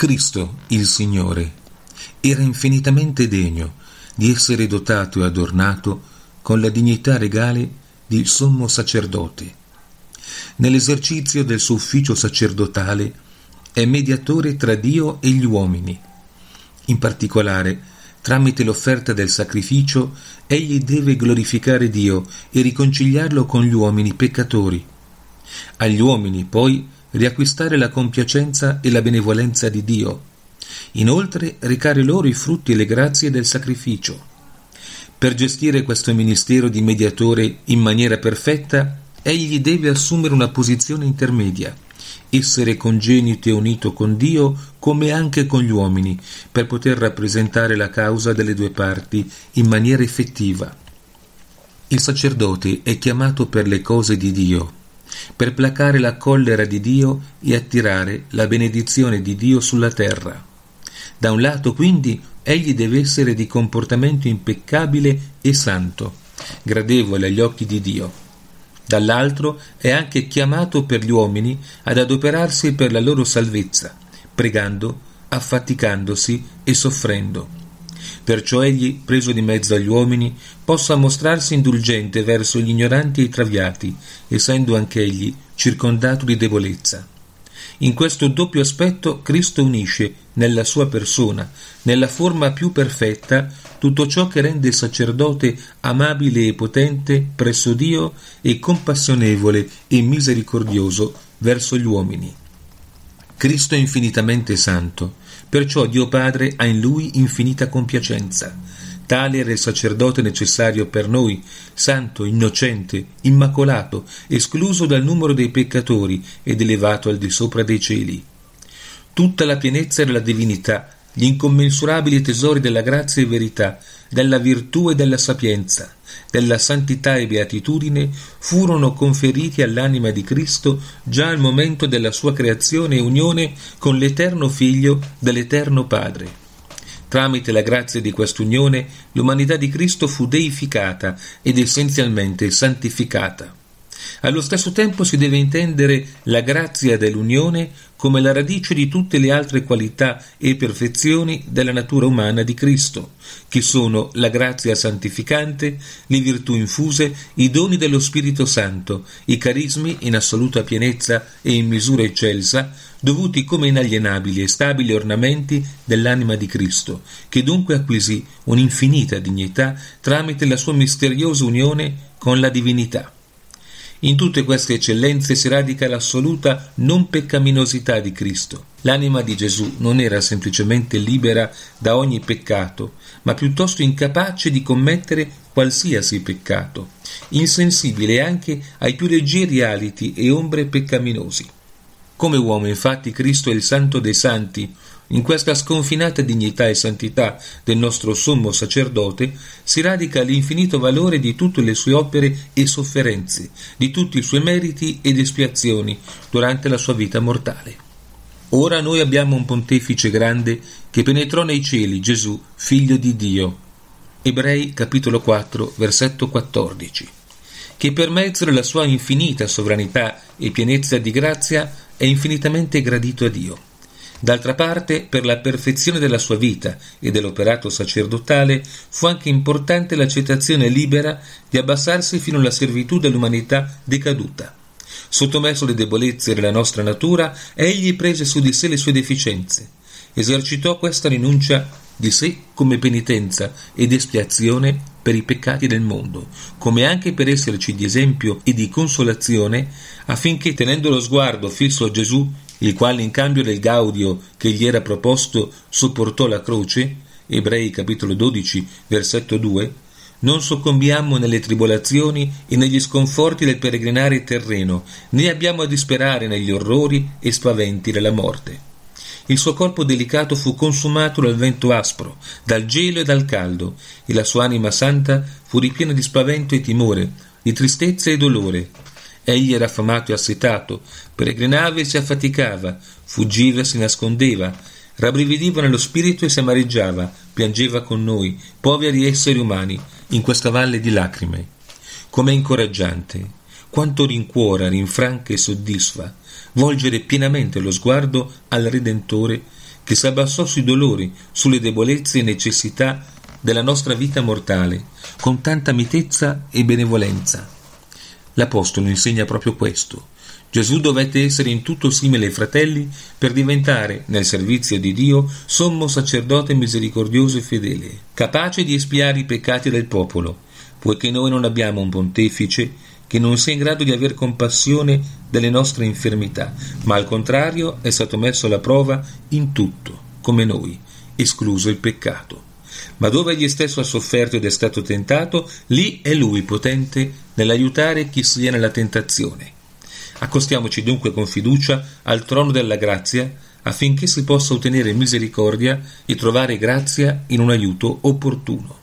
Cristo, il Signore, era infinitamente degno di essere dotato e adornato con la dignità regale di sommo sacerdote. Nell'esercizio del suo ufficio sacerdotale è mediatore tra Dio e gli uomini. In particolare, tramite l'offerta del sacrificio, egli deve glorificare Dio e riconciliarlo con gli uomini peccatori. Agli uomini, poi, riacquistare la compiacenza e la benevolenza di Dio. Inoltre recare loro i frutti e le grazie del sacrificio. Per gestire questo ministero di mediatore in maniera perfetta, egli deve assumere una posizione intermedia, essere congenito e unito con Dio come anche con gli uomini, per poter rappresentare la causa delle due parti in maniera effettiva. Il sacerdote è chiamato per le cose di Dio, per placare la collera di Dio e attirare la benedizione di Dio sulla terra. Da un lato, quindi, egli deve essere di comportamento impeccabile e santo, gradevole agli occhi di Dio. Dall'altro è anche chiamato per gli uomini ad adoperarsi per la loro salvezza, pregando, affaticandosi e soffrendo Perciò egli, preso di mezzo agli uomini, possa mostrarsi indulgente verso gli ignoranti e i traviati, essendo anch'egli circondato di debolezza. In questo doppio aspetto Cristo unisce, nella sua persona, nella forma più perfetta, tutto ciò che rende il sacerdote amabile e potente presso Dio e compassionevole e misericordioso verso gli uomini. Cristo è infinitamente santo, Perciò Dio Padre ha in lui infinita compiacenza. Tale era il sacerdote necessario per noi, santo, innocente, immacolato, escluso dal numero dei peccatori ed elevato al di sopra dei cieli. Tutta la pienezza della divinità, gli incommensurabili tesori della grazia e verità, della virtù e della sapienza, della santità e beatitudine furono conferiti all'anima di Cristo già al momento della sua creazione e unione con l'Eterno Figlio dell'Eterno Padre. Tramite la grazia di quest'unione l'umanità di Cristo fu deificata ed essenzialmente santificata. Allo stesso tempo si deve intendere la grazia dell'unione come la radice di tutte le altre qualità e perfezioni della natura umana di Cristo, che sono la grazia santificante, le virtù infuse, i doni dello Spirito Santo, i carismi in assoluta pienezza e in misura eccelsa, dovuti come inalienabili e stabili ornamenti dell'anima di Cristo, che dunque acquisì un'infinita dignità tramite la sua misteriosa unione con la divinità. In tutte queste eccellenze si radica l'assoluta non peccaminosità di Cristo. L'anima di Gesù non era semplicemente libera da ogni peccato, ma piuttosto incapace di commettere qualsiasi peccato, insensibile anche ai più leggeri aliti e ombre peccaminosi. Come uomo, infatti, Cristo è il Santo dei Santi, in questa sconfinata dignità e santità del nostro sommo sacerdote si radica l'infinito valore di tutte le sue opere e sofferenze, di tutti i suoi meriti ed espiazioni durante la sua vita mortale. Ora noi abbiamo un pontefice grande che penetrò nei cieli, Gesù, figlio di Dio. Ebrei capitolo 4, versetto 14 che per mezzo della sua infinita sovranità e pienezza di grazia è infinitamente gradito a Dio. D'altra parte, per la perfezione della sua vita e dell'operato sacerdotale, fu anche importante l'accettazione libera di abbassarsi fino alla servitù dell'umanità decaduta. Sottomesso alle debolezze della nostra natura, egli prese su di sé le sue deficienze. Esercitò questa rinuncia di sé come penitenza ed espiazione per i peccati del mondo, come anche per esserci di esempio e di consolazione, affinché tenendo lo sguardo fisso a Gesù il quale in cambio del gaudio che gli era proposto sopportò la croce, Ebrei capitolo 12 versetto 2, non soccombiamo nelle tribolazioni e negli sconforti del peregrinare terreno, né abbiamo a disperare negli orrori e spaventi della morte. Il suo corpo delicato fu consumato dal vento aspro, dal gelo e dal caldo, e la sua anima santa fu ripiena di spavento e timore, di tristezza e dolore, Egli era affamato e assetato, peregrinava e si affaticava, fuggiva e si nascondeva, rabbrividiva nello spirito e si amareggiava, piangeva con noi, poveri esseri umani, in questa valle di lacrime. Com'è incoraggiante, quanto rincuora, rinfranca e soddisfa volgere pienamente lo sguardo al Redentore che si abbassò sui dolori, sulle debolezze e necessità della nostra vita mortale, con tanta mitezza e benevolenza. L'Apostolo insegna proprio questo. Gesù dovette essere in tutto simile ai fratelli per diventare, nel servizio di Dio, sommo sacerdote misericordioso e fedele, capace di espiare i peccati del popolo, poiché noi non abbiamo un pontefice che non sia in grado di aver compassione delle nostre infermità, ma al contrario è stato messo alla prova in tutto, come noi, escluso il peccato ma dove egli stesso ha sofferto ed è stato tentato, lì è lui potente nell'aiutare chi sia nella tentazione. Accostiamoci dunque con fiducia al trono della grazia, affinché si possa ottenere misericordia e trovare grazia in un aiuto opportuno.